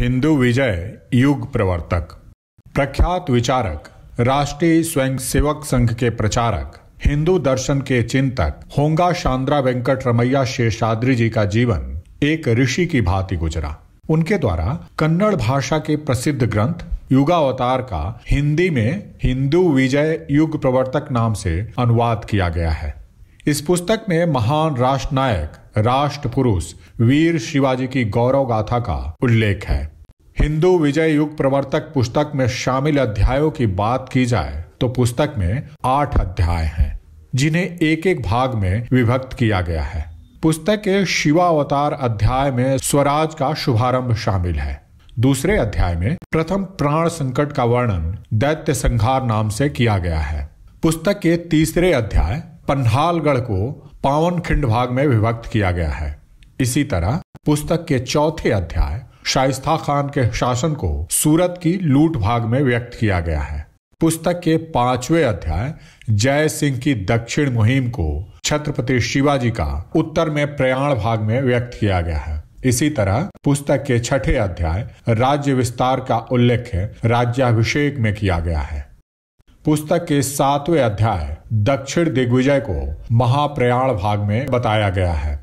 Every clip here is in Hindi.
हिंदू विजय युग प्रवर्तक प्रख्यात विचारक राष्ट्रीय स्वयंसेवक संघ के प्रचारक हिंदू दर्शन के चिंतक होंगा शांद्रा वेंकट रमैया शेषाद्री जी का जीवन एक ऋषि की भांति गुजरा उनके द्वारा कन्नड़ भाषा के प्रसिद्ध ग्रंथ युगावतार का हिंदी में हिंदू विजय युग प्रवर्तक नाम से अनुवाद किया गया है इस पुस्तक में महान राष्ट्रनायक राष्ट्र पुरुष वीर शिवाजी की गौरव गाथा का उल्लेख है हिंदू विजय युग प्रवर्तक पुस्तक में शामिल अध्यायों की बात की जाए तो पुस्तक में आठ अध्याय हैं जिन्हें एक एक भाग में विभक्त किया गया है पुस्तक के शिवावतार अध्याय में स्वराज का शुभारंभ शामिल है दूसरे अध्याय में प्रथम प्राण संकट का वर्णन दैत्य संघार नाम से किया गया है पुस्तक के तीसरे अध्याय पन्हालगढ़ को पावन खिंड भाग में विभक्त किया गया है इसी तरह पुस्तक के चौथे अध्याय शाइस्ता खान के शासन को सूरत की लूट भाग में व्यक्त किया गया है पुस्तक के पांचवें अध्याय जय सिंह की दक्षिण मुहिम को छत्रपति शिवाजी का उत्तर में प्रयाण भाग में व्यक्त किया गया है इसी तरह पुस्तक के छठे अध्याय राज्य विस्तार का उल्लेख राज्याभिषेक में किया गया है पुस्तक के सातवें अध्याय दक्षिण दिग्विजय को महाप्रयाण भाग में बताया गया है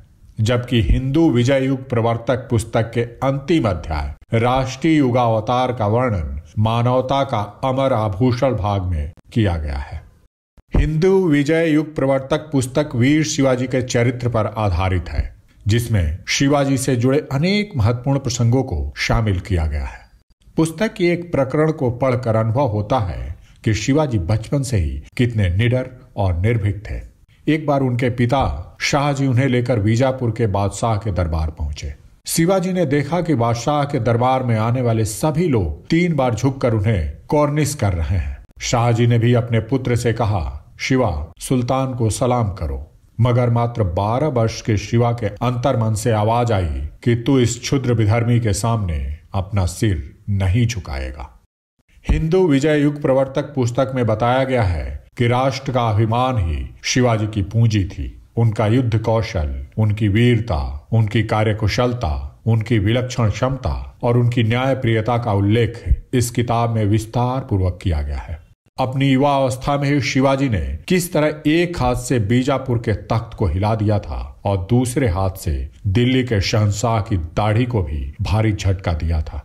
जबकि हिंदू विजय युग प्रवर्तक पुस्तक के अंतिम अध्याय राष्ट्रीय युगावतार का वर्णन मानवता का अमर आभूषण भाग में किया गया है हिंदू विजय युग प्रवर्तक पुस्तक वीर शिवाजी के चरित्र पर आधारित है जिसमें शिवाजी से जुड़े अनेक महत्वपूर्ण प्रसंगों को शामिल किया गया है पुस्तक के एक प्रकरण को पढ़कर अनुभव होता है कि शिवाजी बचपन से ही कितने निडर और निर्भीक थे एक बार उनके पिता शाहजी उन्हें लेकर बीजापुर के बादशाह के दरबार पहुंचे शिवाजी ने देखा कि बादशाह के दरबार में आने वाले सभी लोग तीन बार झुककर उन्हें कॉर्निस कर रहे हैं शाहजी ने भी अपने पुत्र से कहा शिवा सुल्तान को सलाम करो मगर मात्र बारह वर्ष के शिवा के अंतर मन से आवाज आई कि तू इस क्षुद्र विधर्मी के सामने अपना सिर नहीं झुकाएगा हिंदू विजय युग प्रवर्तक पुस्तक में बताया गया है कि राष्ट्र का अभिमान ही शिवाजी की पूंजी थी उनका युद्ध कौशल उनकी वीरता उनकी कार्यकुशलता उनकी विलक्षण क्षमता और उनकी न्याय प्रियता का उल्लेख इस किताब में विस्तार पूर्वक किया गया है अपनी युवा अवस्था में ही शिवाजी ने किस तरह एक हाथ से बीजापुर के तख्त को हिला दिया था और दूसरे हाथ से दिल्ली के शहनशाह की दाढ़ी को भी भारी झटका दिया था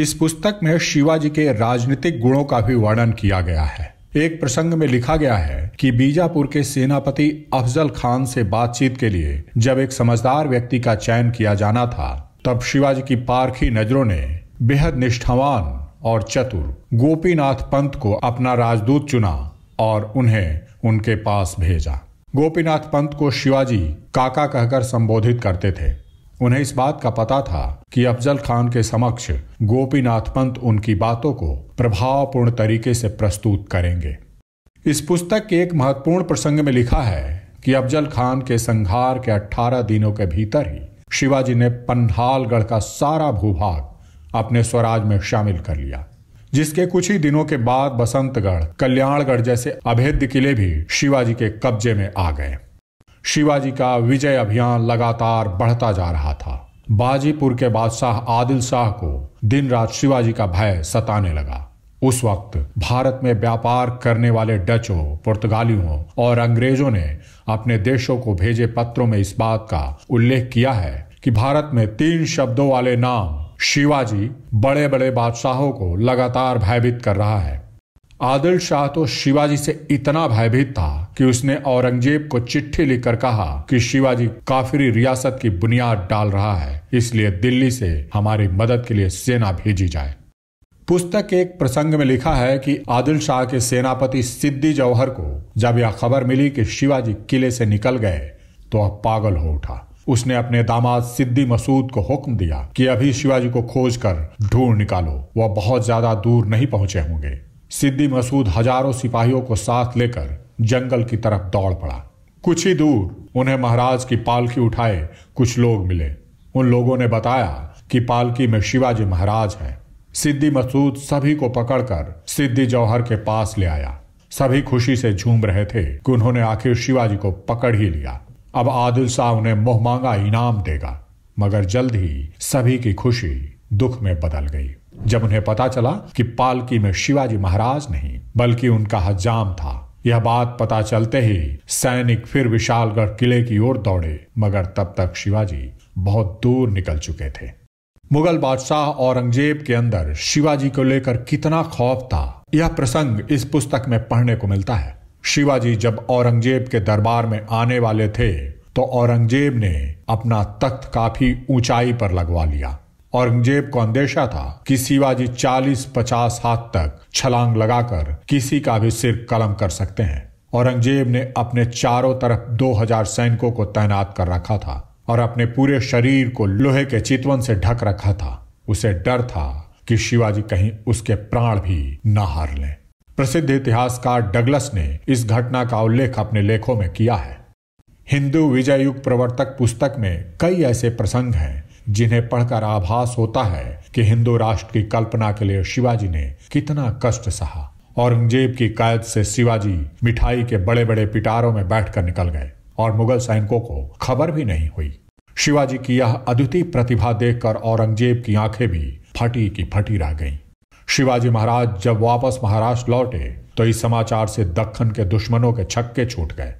इस पुस्तक में शिवाजी के राजनीतिक गुणों का भी वर्णन किया गया है एक प्रसंग में लिखा गया है कि बीजापुर के सेनापति अफजल खान से बातचीत के लिए जब एक समझदार व्यक्ति का चयन किया जाना था तब शिवाजी की पारखी नजरों ने बेहद निष्ठावान और चतुर गोपीनाथ पंत को अपना राजदूत चुना और उन्हें उनके पास भेजा गोपीनाथ पंत को शिवाजी काका कहकर संबोधित करते थे उन्हें इस बात का पता था कि अफजल खान के समक्ष गोपीनाथ पंत उनकी बातों को प्रभावपूर्ण तरीके से प्रस्तुत करेंगे इस पुस्तक के एक महत्वपूर्ण प्रसंग में लिखा है कि अफजल खान के संहार के 18 दिनों के भीतर ही शिवाजी ने पंडालगढ़ का सारा भूभाग अपने स्वराज में शामिल कर लिया जिसके कुछ ही दिनों के बाद बसंतगढ़ कल्याणगढ़ जैसे अभेद्य किले भी शिवाजी के कब्जे में आ गए शिवाजी का विजय अभियान लगातार बढ़ता जा रहा था बाजीपुर के बादशाह आदिल शाह को दिन रात शिवाजी का भय सताने लगा उस वक्त भारत में व्यापार करने वाले डचों पुर्तगालियों और अंग्रेजों ने अपने देशों को भेजे पत्रों में इस बात का उल्लेख किया है कि भारत में तीन शब्दों वाले नाम शिवाजी बड़े बड़े बादशाहों को लगातार भयभीत कर रहा है आदिल शाह तो शिवाजी से इतना भयभीत था कि उसने औरंगजेब को चिट्ठी लिखकर कहा कि शिवाजी काफिरी रियासत की बुनियाद डाल रहा है इसलिए दिल्ली से हमारी मदद के लिए सेना भेजी जाए पुस्तक एक प्रसंग में लिखा है कि आदिल शाह के सेनापति सिद्धि जौहर को जब यह खबर मिली कि शिवाजी किले से निकल गए तो अब पागल हो उठा उसने अपने दामाद सिद्दी मसूद को हुक्म दिया कि अभी शिवाजी को खोज कर ढूंढ निकालो वह बहुत ज्यादा दूर नहीं पहुंचे होंगे सिद्दी मसूद हजारों सिपाहियों को साथ लेकर जंगल की तरफ दौड़ पड़ा कुछ ही दूर उन्हें महाराज की पालकी उठाए कुछ लोग मिले उन लोगों ने बताया कि पालकी में शिवाजी महाराज हैं सिद्धि मसूद सभी को पकड़कर सिद्धि जौहर के पास ले आया सभी खुशी से झूम रहे थे कि उन्होंने आखिर शिवाजी को पकड़ ही लिया अब आदिल शाह उन्हें मोह मांगा इनाम देगा मगर जल्द ही सभी की खुशी दुख में बदल गई जब उन्हें पता चला कि पालकी में शिवाजी महाराज नहीं बल्कि उनका हजाम था यह बात पता चलते ही सैनिक फिर विशालगढ़ किले की ओर दौड़े मगर तब तक शिवाजी बहुत दूर निकल चुके थे मुगल बादशाह औरंगजेब के अंदर शिवाजी को लेकर कितना खौफ था यह प्रसंग इस पुस्तक में पढ़ने को मिलता है शिवाजी जब औरंगजेब के दरबार में आने वाले थे तो औरंगजेब ने अपना तख्त काफी ऊंचाई पर लगवा लिया औरंगजेब को अंदेशा था कि शिवाजी 40-50 हाथ तक छलांग लगाकर किसी का भी सिर कलम कर सकते हैं औरंगजेब ने अपने चारों तरफ 2000 सैनिकों को तैनात कर रखा था और अपने पूरे शरीर को लोहे के चितवन से ढक रखा था उसे डर था कि शिवाजी कहीं उसके प्राण भी न हार लें प्रसिद्ध इतिहासकार डगलस ने इस घटना का उल्लेख अपने लेखों में किया है हिंदू विजय युग प्रवर्तक पुस्तक में कई ऐसे प्रसंग हैं जिन्हें पढ़कर आभास होता है कि हिंदू राष्ट्र की कल्पना के लिए शिवाजी ने कितना कष्ट सहा औरंगजेब की कैद से शिवाजी मिठाई के बड़े बड़े पिटारों में बैठकर निकल गए और मुगल सैनिकों को खबर भी नहीं हुई शिवाजी की यह अद्वितीय प्रतिभा देखकर औरंगजेब की आंखें भी फटी की फटी रह गईं। शिवाजी महाराज जब वापस महाराष्ट्र लौटे तो इस समाचार से दक्षिण के दुश्मनों के छक्के छूट गए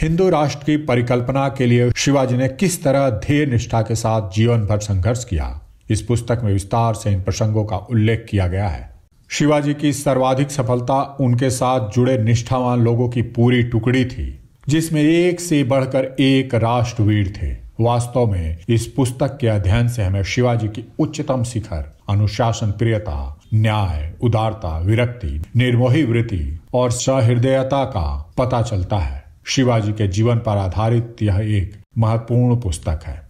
हिंदू राष्ट्र की परिकल्पना के लिए शिवाजी ने किस तरह ध्येय निष्ठा के साथ जीवन भर संघर्ष किया इस पुस्तक में विस्तार से इन प्रसंगों का उल्लेख किया गया है शिवाजी की सर्वाधिक सफलता उनके साथ जुड़े निष्ठावान लोगों की पूरी टुकड़ी थी जिसमें एक से बढ़कर एक राष्ट्रवीर थे वास्तव में इस पुस्तक के अध्ययन से हमें शिवाजी की उच्चतम शिखर अनुशासन प्रियता न्याय उदारता विरक्ति निर्मोही वृत्ति और सहृदयता का पता चलता है शिवाजी के जीवन पर आधारित यह एक महत्वपूर्ण पुस्तक है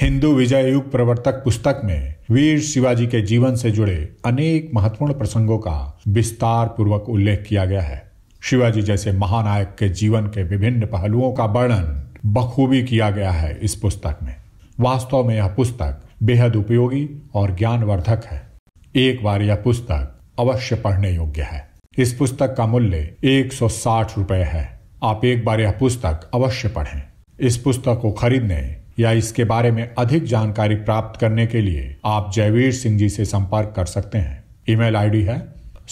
हिंदू विजय युग प्रवर्तक पुस्तक में वीर शिवाजी के जीवन से जुड़े अनेक महत्वपूर्ण प्रसंगों का विस्तार पूर्वक उल्लेख किया गया है शिवाजी जैसे महानायक के जीवन के विभिन्न पहलुओं का वर्णन बखूबी किया गया है इस पुस्तक में वास्तव में यह पुस्तक बेहद उपयोगी और ज्ञानवर्धक है एक बार यह पुस्तक अवश्य पढ़ने योग्य है इस पुस्तक का मूल्य एक सौ साठ रुपये है आप एक बार यह पुस्तक अवश्य पढ़ें इस पुस्तक को खरीदने या इसके बारे में अधिक जानकारी प्राप्त करने के लिए आप जयवीर सिंह जी से संपर्क कर सकते हैं ईमेल आईडी है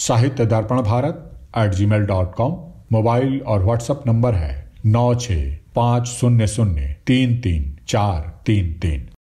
Sahitya Darpan Bharat at Gmail dot com mobile और व्हाट्सएप नंबर है नौ छ पाँच शून्य शून्य तीन तीन चार तीन तीन